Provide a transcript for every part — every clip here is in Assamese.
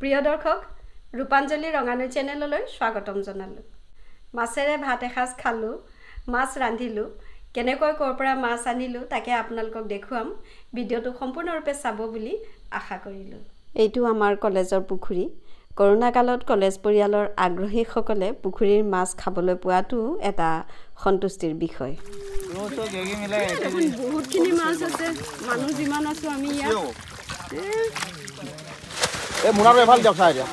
প্ৰিয় দৰ্শক ৰূপাঞ্জলী ৰঙানৈ চেনেললৈ স্বাগতম জনালোঁ মাছেৰে ভাত এসাঁজ খালোঁ মাছ ৰান্ধিলোঁ কেনেকৈ ক'ৰ পৰা মাছ আনিলোঁ তাকে আপোনালোকক দেখুৱাম ভিডিঅ'টো সম্পূৰ্ণৰূপে চাব বুলি আশা কৰিলোঁ এইটো আমাৰ কলেজৰ পুখুৰী কৰোণা কালত কলেজ পৰিয়ালৰ আগ্ৰহীসকলে পুখুৰীৰ মাছ খাবলৈ পোৱাটো এটা সন্তুষ্টিৰ বিষয় বহুতখিনি মাছ আছে মানুহ যিমান আছোঁ আমি ইয়াত এই মুনাৰ ভাল দিয়ক চাই দিয়া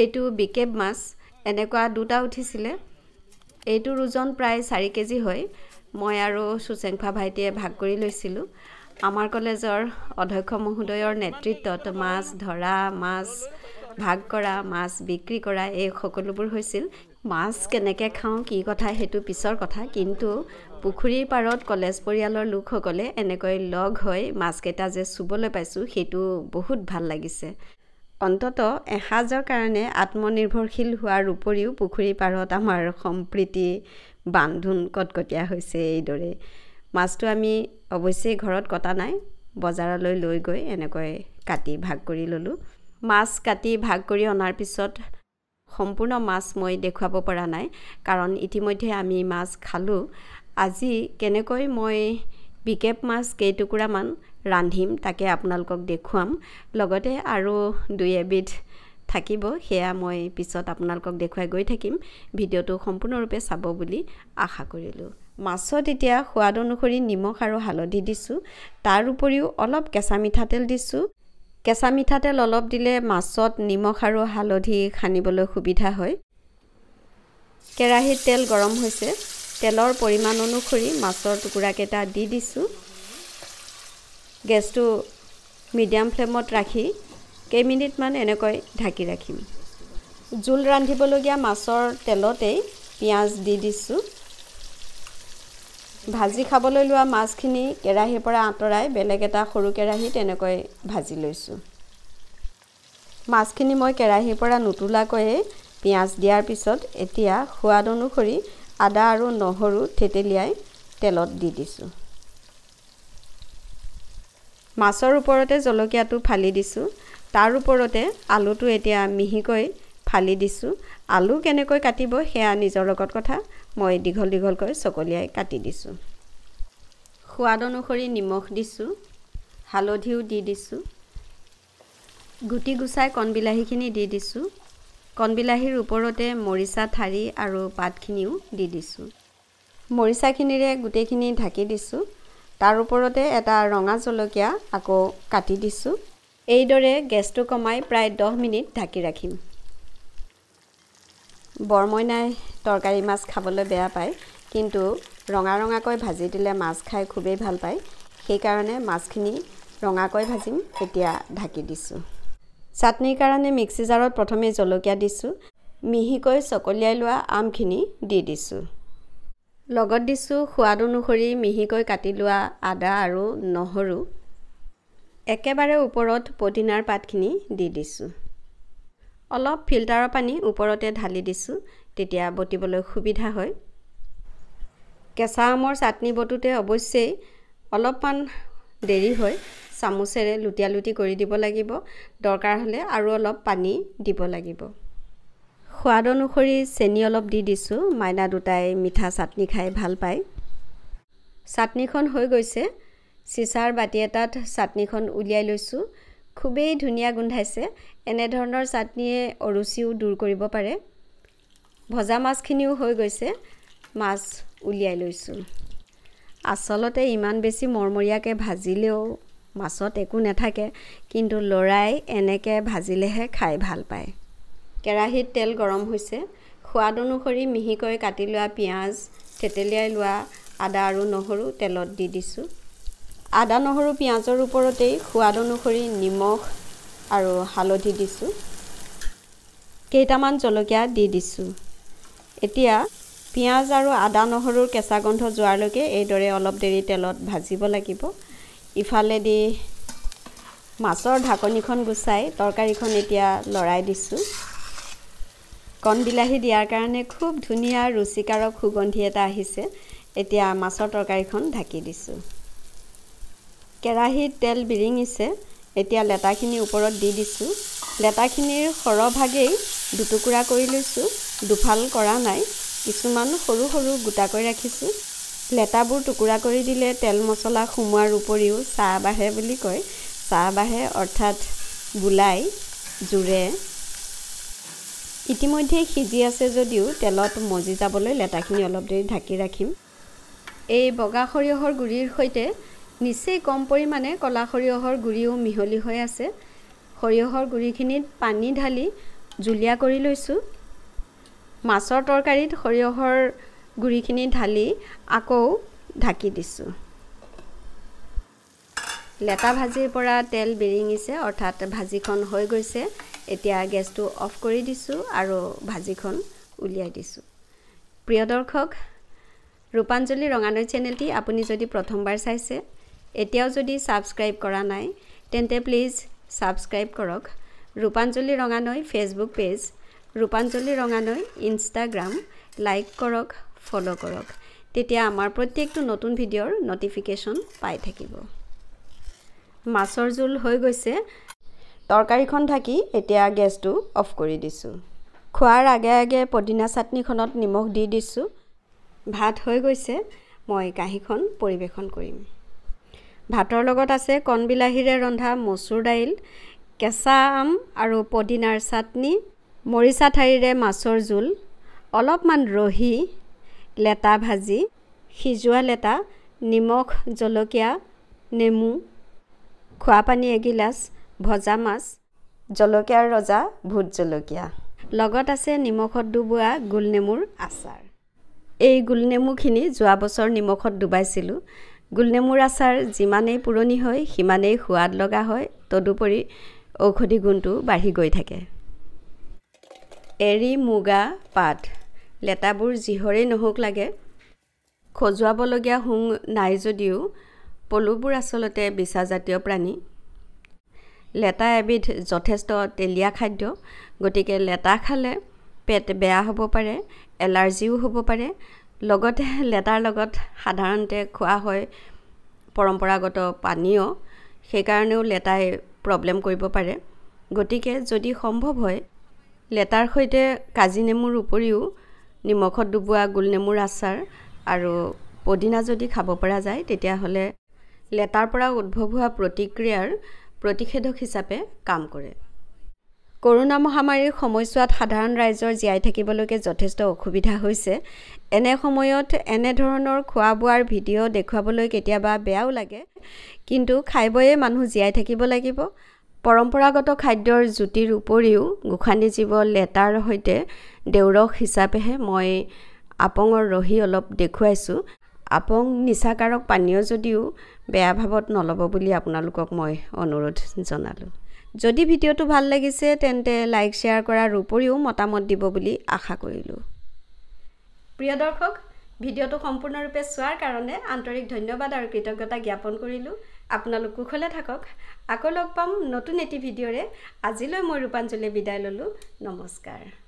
এইটো বিকেব মাছ এনেকুৱা দুটা উঠিছিলে এইটোৰ ওজন প্ৰায় চাৰি কেজি হয় মই আৰু সুচেংফা ভাইটিয়ে ভাগ কৰি লৈছিলোঁ আমাৰ কলেজৰ অধ্যক্ষ মহোদয়ৰ নেতৃত্বত মাছ ধৰা মাছ ভাগ কৰা মাছ বিক্ৰী কৰা এই সকলোবোৰ হৈছিল মাছ কেনেকৈ খাওঁ কি কথা সেইটো পিছৰ কথা কিন্তু পুখুৰীৰ পাৰত কলেজ পৰিয়ালৰ লোকসকলে এনেকৈ লগ হৈ মাছকেইটা যে চুবলৈ পাইছোঁ সেইটো বহুত ভাল লাগিছে অন্তত এসাঁজৰ কাৰণে আত্মনিৰ্ভৰশীল হোৱাৰ উপৰিও পুখুৰী পাৰত আমাৰ সম্প্ৰীতি বান্ধোন কটকটীয়া হৈছে এইদৰে মাছটো আমি অৱশ্যেই ঘৰত কটা নাই বজাৰলৈ লৈ গৈ এনেকৈ কাটি ভাগ কৰি ল'লোঁ মাছ কাটি ভাগ কৰি অনাৰ পিছত সম্পূৰ্ণ মাছ মই দেখুৱাব পৰা নাই কাৰণ ইতিমধ্যে আমি মাছ খালোঁ আজি কেনেকৈ মই বিকেপ মাছ কেইটুকুৰামান ৰান্ধিম তাকে আপোনালোকক দেখুৱাম লগতে আৰু দুই এবিধ থাকিব সেয়া মই পিছত আপোনালোকক দেখুৱাই গৈ থাকিম ভিডিঅ'টো সম্পূৰ্ণৰূপে চাব বুলি আশা কৰিলোঁ মাছত এতিয়া সোৱাদ অনুসৰি নিমখ আৰু হালধি দিছোঁ তাৰ উপৰিও অলপ কেঁচা মিঠাতেল দিছোঁ কেঁচা মিঠাতেল অলপ দিলে মাছত নিমখ আৰু হালধি সানিবলৈ সুবিধা হয় কেৰাহীত তেল গৰম হৈছে তেলৰ পৰিমাণ অনুসৰি মাছৰ টুকুৰাকেইটা দি দিছোঁ গেছটো মিডিয়াম ফ্লেমত ৰাখি কেইমিনিটমান এনেকৈ ঢাকি ৰাখিম জোল ৰান্ধিবলগীয়া মাছৰ তেলতেই পিঁয়াজ দি দিছোঁ ভাজি খাবলৈ লোৱা মাছখিনি কেৰাহীৰ পৰা আঁতৰাই বেলেগ এটা সৰু কেৰাহী তেনেকৈ ভাজি লৈছোঁ মাছখিনি মই কেৰাহীৰ পৰা নুতুলাকৈয়ে পিঁয়াজ দিয়াৰ পিছত এতিয়া সোৱাদ অনুসৰি আদা আৰু নহৰু থেতেলিয়াই তেলত দি দিছোঁ মাছৰ ওপৰতে জলকীয়াটো ফালি দিছোঁ তাৰ ওপৰতে আলুটো এতিয়া মিহিকৈ ফালি দিছোঁ আলু কেনেকৈ কাটিব সেয়া নিজৰ লগত কথা মই দীঘল দীঘলকৈ চকলিয়াই কাটি দিছোঁ সোৱাদ অনুসৰি নিমখ দিছোঁ হালধিও দি দিছোঁ গুটি গুচাই কণ বিলাহীখিনি দি দিছোঁ কণ বিলাহীৰ ওপৰতে মৰিচা ঠাৰি আৰু পাতখিনিও দি দিছোঁ মৰিচাখিনিৰে গোটেইখিনি ঢাকি দিছোঁ তাৰ ওপৰতে এটা ৰঙা জলকীয়া আকৌ কাটি দিছোঁ এইদৰে গেছটো কমাই প্ৰায় দহ মিনিট ঢাকি ৰাখিম বৰমইনাই তৰকাৰী মাছ খাবলৈ বেয়া পায় কিন্তু ৰঙা ৰঙাকৈ ভাজি দিলে মাছ খাই খুবেই ভাল পায় সেইকাৰণে মাছখিনি ৰঙাকৈ ভাজিম এতিয়া ঢাকি দিছোঁ চাটনিৰ কাৰণে মিক্সি জাৰত প্ৰথমে জলকীয়া দিছোঁ মিহিকৈ চকলিয়াই লোৱা আমখিনি দি দিছোঁ লগত দিছোঁ সোৱাদ অনুসৰি মিহিকৈ কাটি লোৱা আদা আৰু নহৰু একেবাৰে ওপৰত পদিনাৰ পাতখিনি দি দিছোঁ অলপ ফিল্টাৰৰ পানী ওপৰতে ঢালি দিছোঁ তেতিয়া বটিবলৈ সুবিধা হয় কেঁচা আমৰ চাটনি বটোতে অৱশ্যেই অলপমান দেৰি হয় চামুচেৰে লুটিয়া লুটি কৰি দিব লাগিব দৰকাৰ হ'লে আৰু অলপ পানী দিব লাগিব সোৱাদ অনুসৰি চেনি অলপ দি দিছোঁ মাইনা দুটাই মিঠা চাটনি খাই ভাল পায় চাটনিখন হৈ গৈছে চিচাৰ বাতি এটাত চাটনিখন উলিয়াই লৈছোঁ খুবেই ধুনীয়া গোন্ধাইছে এনেধৰণৰ চাটনিয়ে অৰুচিও দূৰ কৰিব পাৰে ভজা মাছখিনিও হৈ গৈছে মাছ উলিয়াই লৈছোঁ আচলতে ইমান বেছি মৰমৰীয়াকৈ ভাজিলেও মাছত একো নাথাকে কিন্তু ল'ৰাই এনেকৈ ভাজিলেহে খাই ভাল পায় কেৰাহীত তেল গৰম হৈছে সোৱাদ অনুসৰি মিহিকৈ কাটি লোৱা পিঁয়াজ থেতেলিয়াই লোৱা আদা আৰু নহৰু তেলত দি দিছোঁ আদা নহৰু পিঁয়াজৰ ওপৰতেই সোৱাদ অনুসৰি নিমখ আৰু হালধি দিছোঁ কেইটামান জলকীয়া দি দিছোঁ এতিয়া পিঁয়াজ আৰু আদা নহৰুৰ কেঁচা গোন্ধ যোৱালৈকে এইদৰে অলপ দেৰি তেলত ভাজিব লাগিব ইফালে দি মাছৰ ঢাকনিখন গুচাই তৰকাৰীখন এতিয়া লৰাই দিছোঁ কণ বিলাহী দিয়াৰ কাৰণে খুব ধুনীয়া ৰুচিকাৰক সুগন্ধি এটা আহিছে এতিয়া মাছৰ তৰকাৰীখন ঢাকি দিছোঁ কেৰাহীত তেল বিৰিঙিছে এতিয়া লেটাখিনি ওপৰত দি দিছোঁ লেটাখিনিৰ সৰহভাগেই দুটুকুৰা কৰি লৈছোঁ দুফাল কৰা নাই কিছুমান সৰু সৰু গোটাকৈ ৰাখিছোঁ লেটাবোৰ টুকুৰা কৰি দিলে তেল মছলা সোমোৱাৰ উপৰিও চাহ বাঢ়ে বুলি কয় চাহ বাঢ়ে অৰ্থাৎ বোলাই জোৰে ইতিমধ্যে সিজি আছে যদিও তেলত মজি যাবলৈ লেটাখিনি অলপ দেৰি ঢাকি ৰাখিম এই বগা সৰিয়হৰ গুড়িৰ সৈতে নিচেই কম পৰিমাণে কলা সৰিয়হৰ গুড়িও মিহলি হৈ আছে সৰিয়হৰ গুড়িখিনিত পানী ঢালি জুলীয়া কৰি লৈছোঁ মাছৰ তৰকাৰীত সৰিয়হৰ গুড়িখিনি ঢালি আকৌ ঢাকি দিছোঁ লেটা ভাজিৰ পৰা তেল বিৰিঙিছে অৰ্থাৎ ভাজিখন হৈ গৈছে এতিয়া গেছটো অফ কৰি দিছোঁ আৰু ভাজিখন উলিয়াই দিছোঁ প্ৰিয় দৰ্শক ৰূপাঞ্জলী ৰঙানৈ চেনেলটি আপুনি যদি প্ৰথমবাৰ চাইছে এতিয়াও যদি ছাবস্ক্ৰাইব কৰা নাই তেন্তে প্লিজ ছাবস্ক্ৰাইব কৰক Rupanjali Ranganoi Facebook page Rupanjali Ranganoi Instagram like কৰক ফ'ল' কৰক তেতিয়া আমাৰ প্ৰত্যেকটো নতুন ভিডিঅ'ৰ ন'টিফিকেশ্যন পাই থাকিব মাছৰ জোল হৈ গৈছে তৰকাৰীখন থাকি এতিয়া গেছটো অফ কৰি দিছোঁ খোৱাৰ আগে আগে পদিনা চাটনিখনত নিমখ দি দিছোঁ ভাত হৈ গৈছে মই কাঁহীখন পৰিৱেশন কৰিম ভাতৰ লগত আছে কণ বিলাহীৰে ৰন্ধা মচুৰ দাইল কেঁচা আম আৰু পদিনাৰ চাটনি মৰিচা ঠাৰিৰে মাছৰ জোল অলপমান ৰহি লেটা ভাজি সিজোৱা লেটা নিমখ জলকীয়া নেমু খোৱা পানী এগিলাচ ভজা মাছ জলকীয়াৰ ৰজা ভূত জলকীয়া লগত আছে নিমখত ডুবোৱা গোলনেমুৰ আচাৰ এই গোলনেমুখিনি যোৱা বছৰ নিমখত ডুবাইছিলোঁ গোলনেমুৰ আচাৰ যিমানেই পুৰণি হয় সিমানেই সোৱাদ লগা হয় তদুপৰি ঔষধি গুণটো বাঢ়ি গৈ থাকে এৰী মুগা পাত লেটাবোৰ যিহৰেই নহওক লাগে খজুৱাবলগীয়া হুং নাই যদিও পলুবোৰ আচলতে বিচাজাতীয় প্ৰাণী লেটা এবিধ যথেষ্ট তেলীয়া খাদ্য গতিকে লেটা খালে পেট বেয়া হ'ব পাৰে এলাৰ্জিও হ'ব পাৰে লগতে লেটাৰ লগত সাধাৰণতে খোৱা হয় পৰম্পৰাগত পানীয় সেইকাৰণেও লেটাই প্ৰব্লেম কৰিব পাৰে গতিকে যদি সম্ভৱ হয় লেটাৰ সৈতে কাজি নেমুৰ উপৰিও নিমখত ডুবোৱা গোলনেমুৰ আচাৰ আৰু পদিনা যদি খাব পৰা যায় তেতিয়াহ'লে লেটাৰ পৰা উদ্ভৱ হোৱা প্ৰতিক্ৰিয়াৰ প্ৰতিষেধক হিচাপে কাম কৰে কৰোণা মহামাৰীৰ সময়ছোৱাত সাধাৰণ ৰাইজৰ জীয়াই থাকিবলৈকে যথেষ্ট অসুবিধা হৈছে এনে সময়ত এনেধৰণৰ খোৱা বোৱাৰ ভিডিঅ' দেখুৱাবলৈ কেতিয়াবা বেয়াও লাগে কিন্তু খাই বৈয়ে মানুহ জীয়াই থাকিব লাগিব পৰম্পৰাগত খাদ্যৰ জুতিৰ উপৰিও গোসানী জীৱ লেটাৰ সৈতে দেউৰস হিচাপেহে মই আপঙৰ ৰহি অলপ দেখুৱাইছোঁ আপং নিচাকাৰক পানীয় যদিও বেয়া ভাৱত নল'ব বুলি আপোনালোকক মই অনুৰোধ জনালোঁ যদি ভিডিঅ'টো ভাল লাগিছে তেন্তে লাইক শ্বেয়াৰ কৰাৰ উপৰিও মতামত দিব বুলি আশা কৰিলোঁ প্ৰিয় দৰ্শক ভিডিঅ'টো সম্পূৰ্ণৰূপে চোৱাৰ কাৰণে আন্তৰিক ধন্যবাদ আৰু কৃতজ্ঞতা জ্ঞাপন কৰিলোঁ আপোনালোক কুশলে থাকক আকৌ লগ পাম নতুন এটি ভিডিঅ'ৰে আজিলৈ মই ৰূপাঞ্জলীয়ে বিদায় ল'লোঁ নমস্কাৰ